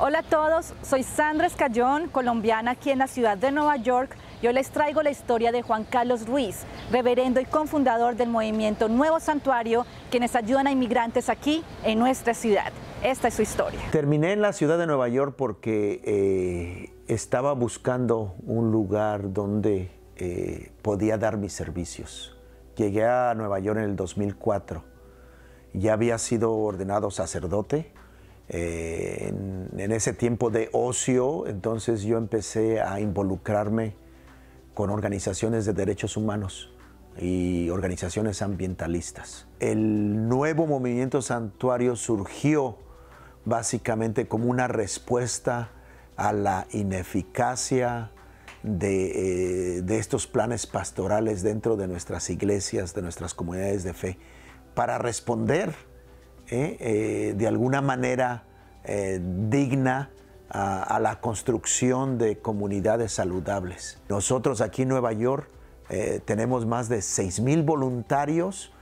Hola a todos, soy Sandra Escayón, colombiana aquí en la ciudad de Nueva York. Yo les traigo la historia de Juan Carlos Ruiz, reverendo y cofundador del movimiento Nuevo Santuario, quienes ayudan a inmigrantes aquí en nuestra ciudad. Esta es su historia. Terminé en la ciudad de Nueva York porque eh, estaba buscando un lugar donde eh, podía dar mis servicios. Llegué a Nueva York en el 2004. Ya había sido ordenado sacerdote eh, en, ese tiempo de ocio, entonces yo empecé a involucrarme con organizaciones de derechos humanos y organizaciones ambientalistas. El nuevo movimiento santuario surgió básicamente como una respuesta a la ineficacia de eh, estos planes pastorales dentro de nuestras iglesias, de nuestras comunidades de fe, para responder ¿eh? Eh, de alguna manera eh, digna a, la construcción de comunidades saludables. Nosotros aquí en Nueva York tenemos más de mil voluntarios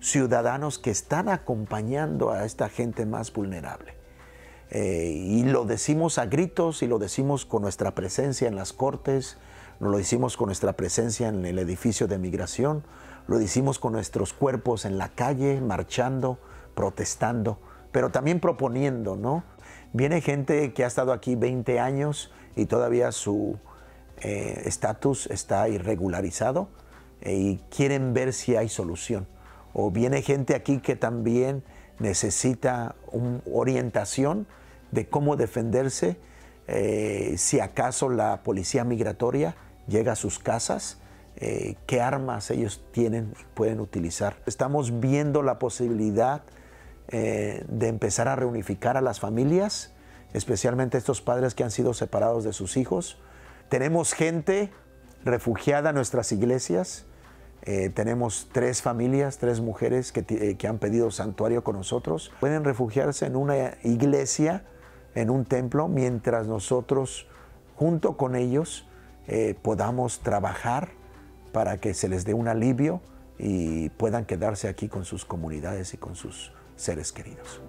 ciudadanos que están acompañando a esta gente más vulnerable. y lo decimos a gritos y lo decimos con nuestra presencia en las cortes, lo decimos con nuestra presencia en el edificio de migración, lo decimos con nuestros cuerpos en la calle, marchando, protestando, pero también proponiendo, ¿no? Viene gente que ha estado aquí 20 años y todavía su eh, estatus está irregularizado eh, y quieren ver si hay solución. O viene gente aquí que también necesita una orientación de cómo defenderse eh, si acaso la policía migratoria llega a sus casas eh, qué armas ellos tienen y pueden utilizar. Estamos viendo la posibilidad eh, de empezar a reunificar a las familias, especialmente estos padres que han sido separados de sus hijos. Tenemos gente refugiada en nuestras iglesias. Eh, tenemos tres familias, tres mujeres que, que, han pedido santuario con nosotros. Pueden refugiarse en una iglesia, en un templo, mientras nosotros, junto con ellos, podamos trabajar para que se les dé un alivio y puedan quedarse aquí con sus comunidades y con sus seres queridos.